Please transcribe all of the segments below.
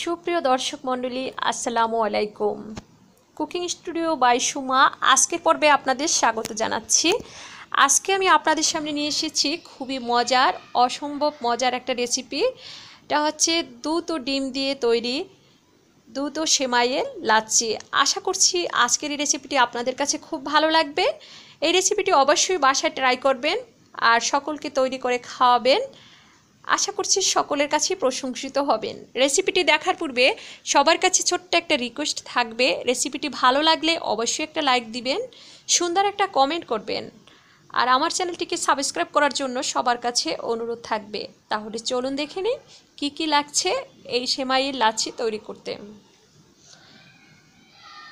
সুপ্রিয় দর্শক মন্ডলী আসসালামু আলাইকুম কুকিং স্টুডিও বাই সুমা আজকের পর্বে আপনাদের স্বাগত জানাচ্ছি আজকে আমি আপনাদের সামনে নিয়ে এসেছি খুবই মজার অসম্ভব মজার একটা রেসিপি এটা হচ্ছে দুধ ও ডিম দিয়ে তৈরি দুধ ও সেমাইয়ের লাচ্ছি আশা করছি আজকের এই রেসিপিটি আপনাদের কাছে খুব ভালো লাগবে এই রেসিপিটি অবশ্যই বাসায় ট্রাই করবেন আর সকলকে তৈরি করে খাওয়াবেন আশা করছি সকলের কাছেই প্রশংসিত হবেন রেসিপিটি দেখার পূর্বে সবার কাছে ছোট্ট একটা রিকোয়েস্ট থাকবে রেসিপিটি ভালো লাগলে অবশ্যই একটা লাইক দিবেন সুন্দর একটা কমেন্ট করবেন আর আমার চ্যানেলটিকে সাবস্ক্রাইব করার জন্য সবার কাছে অনুরোধ থাকবে তাহলে চলুন দেখে নিই কী কী লাগছে এই সেমাইয়ের লাচ্ছি তৈরি করতে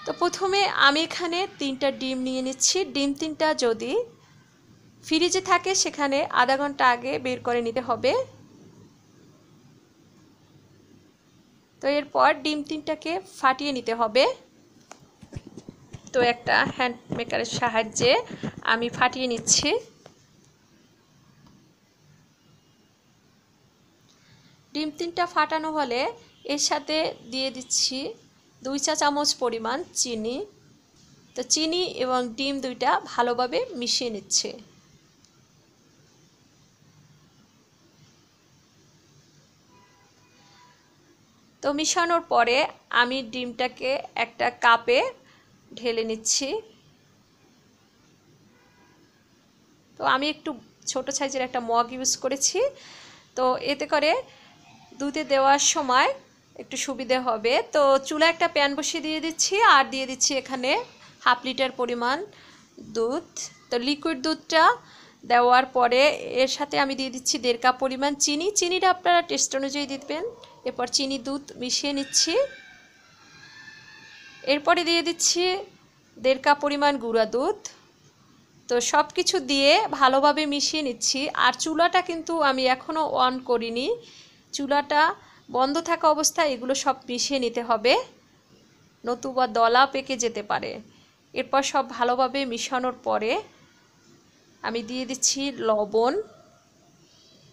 তো প্রথমে আমি এখানে তিনটা ডিম নিয়ে নিচ্ছি ডিম তিনটা যদি ফ্রিজে থাকে সেখানে আধা ঘন্টা আগে বের করে নিতে হবে তো এরপর ডিম তিনটাকে ফাটিয়ে নিতে হবে তো একটা হ্যান্ড মেকারের সাহায্যে আমি ফাটিয়ে নিচ্ছি ডিম তিনটা ফাটানো হলে এর সাথে দিয়ে দিচ্ছি দুই চা চামচ পরিমাণ চিনি তো চিনি এবং ডিম দুইটা ভালোভাবে মিশিয়ে নিচ্ছে তো মিশানোর পরে আমি ডিমটাকে একটা কাপে ঢেলে নিচ্ছি তো আমি একটু ছোট সাইজের একটা মগ ইউজ করেছি তো এতে করে দুধে দেওয়ার সময় একটু সুবিধে হবে তো চুলা একটা প্যান বসিয়ে দিয়ে দিচ্ছি আর দিয়ে দিচ্ছি এখানে হাফ লিটার পরিমাণ দুধ তো লিকুইড দুধটা দেওয়ার পরে এর সাথে আমি দিয়ে দিচ্ছি দেড় কাপ পরিমাণ চিনি চিনিটা আপনারা টেস্ট অনুযায়ী দিবেন এরপর চিনি দুধ মিশিয়ে নিচ্ছি এরপরে দিয়ে দিচ্ছি দেড় কাপ পরিমাণ গুঁড়া দুধ তো সব কিছু দিয়ে ভালোভাবে মিশিয়ে নিচ্ছি আর চুলাটা কিন্তু আমি এখনও অন করিনি চুলাটা বন্ধ থাকা অবস্থায় এগুলো সব মিশিয়ে নিতে হবে নতুবা দলা পেকে যেতে পারে এরপর সব ভালোভাবে মিশানোর পরে আমি দিয়ে দিচ্ছি লবণ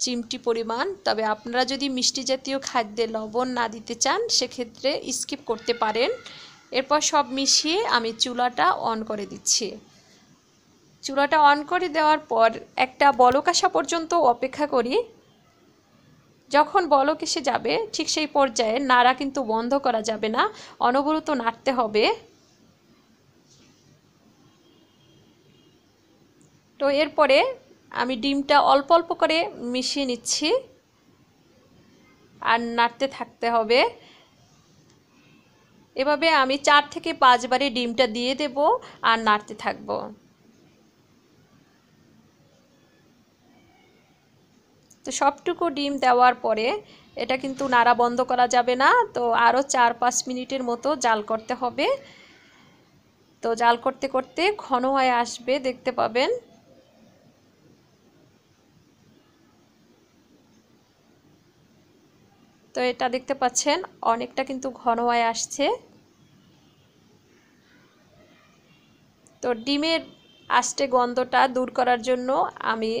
চিমটি পরিমাণ তবে আপনারা যদি মিষ্টি জাতীয় খাদ্যে লবণ না দিতে চান সেক্ষেত্রে স্কিপ করতে পারেন এরপর সব মিশিয়ে আমি চুলাটা অন করে দিচ্ছি চুলাটা অন করে দেওয়ার পর একটা বলক আসা পর্যন্ত অপেক্ষা করি যখন বলক এসে যাবে ঠিক সেই পর্যায়ে নাড়া কিন্তু বন্ধ করা যাবে না অনবরত নাড়তে হবে তো এরপরে আমি ডিমটা অল্প অল্প করে মিশিয়ে নিচ্ছি আর নাড়তে থাকতে হবে এভাবে আমি চার থেকে পাঁচবারে ডিমটা দিয়ে দেব আর নাড়তে থাকব তো সবটুকু ডিম দেওয়ার পরে এটা কিন্তু নাড়া বন্ধ করা যাবে না তো আরও চার পাঁচ মিনিটের মতো জাল করতে হবে তো জাল করতে করতে ঘন হয়ে আসবে দেখতে পাবেন তো এটা দেখতে পাচ্ছেন অনেকটা কিন্তু ঘন হয়ে আসছে তো ডিমের আষ্টে গন্ধটা দূর করার জন্য আমি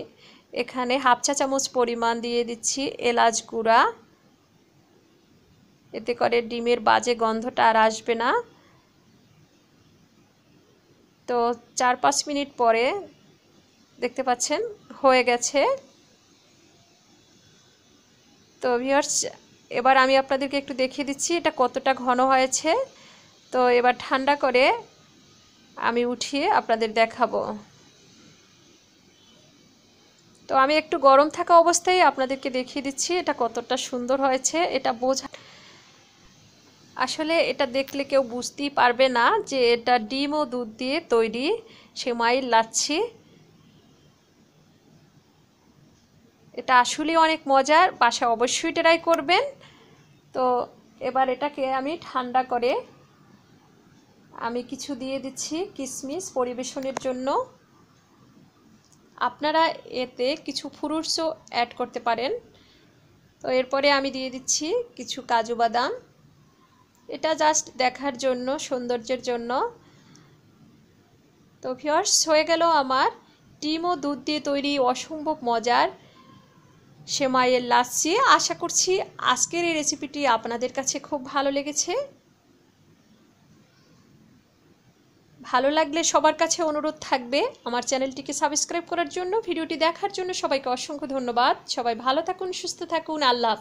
এখানে হাফ চা চামচ পরিমাণ দিয়ে দিচ্ছি এলাচ গুঁড়া এতে করে ডিমের বাজে গন্ধটা আর আসবে না তো চার পাঁচ মিনিট পরে দেখতে পাচ্ছেন হয়ে গেছে তো ভিওর্স এবার আমি আপনাদেরকে একটু দেখিয়ে দিচ্ছি এটা কতটা ঘন হয়েছে তো এবার ঠান্ডা করে আমি উঠিয়ে আপনাদের দেখাবো তো আমি একটু গরম থাকা অবস্থায় আপনাদেরকে দেখিয়ে দিচ্ছি এটা কতটা সুন্দর হয়েছে এটা বোঝা আসলে এটা দেখলে কেউ বুঝতেই পারবে না যে এটা ডিম ও দুধ দিয়ে তৈরি সে মাইল লাচ্ছি এটা আসলে অনেক মজার বাসা অবশ্যই ট্রাই করবেন তো এবার এটাকে আমি ঠান্ডা করে আমি কিছু দিয়ে দিচ্ছি কিশমিশ পরিবেশনের জন্য আপনারা এতে কিছু ফুরুটসও অ্যাড করতে পারেন তো এরপরে আমি দিয়ে দিচ্ছি কিছু কাজু বাদাম এটা জাস্ট দেখার জন্য সৌন্দর্যের জন্য তো ফিওর্স হয়ে গেল আমার ডিম ও দুধ দিয়ে তৈরি অসম্ভব মজার সেমাইয়ের লাচ্ছি আশা করছি আজকের এই রেসিপিটি আপনাদের কাছে খুব ভালো লেগেছে ভালো লাগলে সবার কাছে অনুরোধ থাকবে আমার চ্যানেলটিকে সাবস্ক্রাইব করার জন্য ভিডিওটি দেখার জন্য সবাইকে অসংখ্য ধন্যবাদ সবাই ভালো থাকুন সুস্থ থাকুন আল্লাহ